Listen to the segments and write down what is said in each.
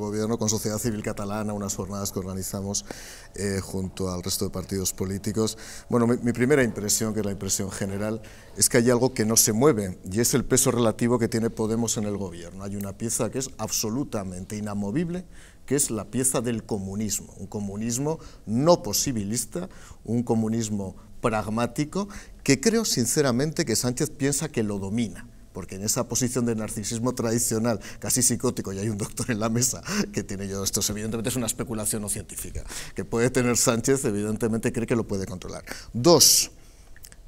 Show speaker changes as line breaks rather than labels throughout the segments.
Gobierno con Sociedad Civil Catalana, unas jornadas que organizamos eh, junto al resto de partidos políticos. Bueno, mi, mi, primera impresión, que es la impresión general, es que hay algo que no se mueve y es el peso relativo que tiene Podemos en el Gobierno. Hay una pieza que es absolutamente inamovible, que es la pieza del comunismo, un comunismo no posibilista, un comunismo pragmático, que creo sinceramente que Sánchez piensa que lo domina porque en esa posición de narcisismo tradicional, casi psicótico, y hay un doctor en la mesa que tiene yo, esto evidentemente es una especulación no científica, que puede tener Sánchez, evidentemente cree que lo puede controlar. Dos,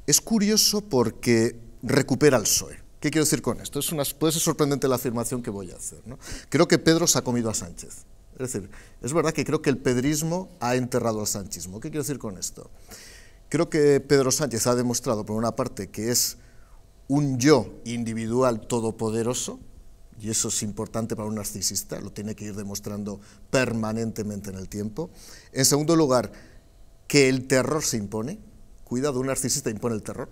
es curioso porque recupera al PSOE. ¿Qué quiero decir con esto? Es una, puede ser sorprendente la afirmación que voy a hacer. Creo que Pedro se ha comido a Sánchez. Es decir, es verdad que creo que el pedrismo ha enterrado al sanchismo. ¿Qué quiero decir con esto? Creo que Pedro Sánchez ha demostrado, por una parte, que es un yo individual todopoderoso, y eso es importante para un narcisista, lo tiene que ir demostrando permanentemente en el tiempo. En segundo lugar, que el terror se impone. Cuidado, un narcisista impone el terror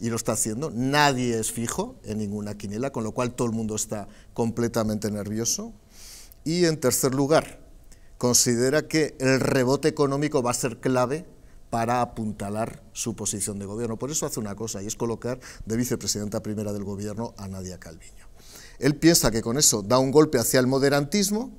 y lo está haciendo. Nadie es fijo en ninguna quiniela, con lo cual todo el mundo está completamente nervioso. Y en tercer lugar, considera que el rebote económico va a ser clave para apuntalar su posición de gobierno. Por eso hace una cosa, y es colocar de vicepresidenta primera del gobierno a Nadia Calviño. Él piensa que con eso da un golpe hacia el moderantismo,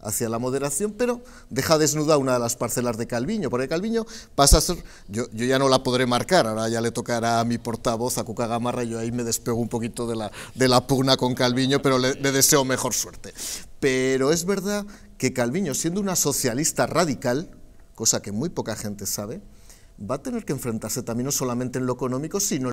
hacia la moderación, pero deja desnuda una de las parcelas de Calviño, porque Calviño pasa a ser, yo, ya no la podré marcar, ahora ya le tocará a mi portavoz, a Cuca Gamarra, yo ahí me despego un poquito de la, de la pugna con Calviño, pero le deseo mejor suerte. Pero es verdad que Calviño, siendo una socialista radical, cosa que muy poca gente sabe, va a tener que enfrentarse también no solamente en lo económico, sino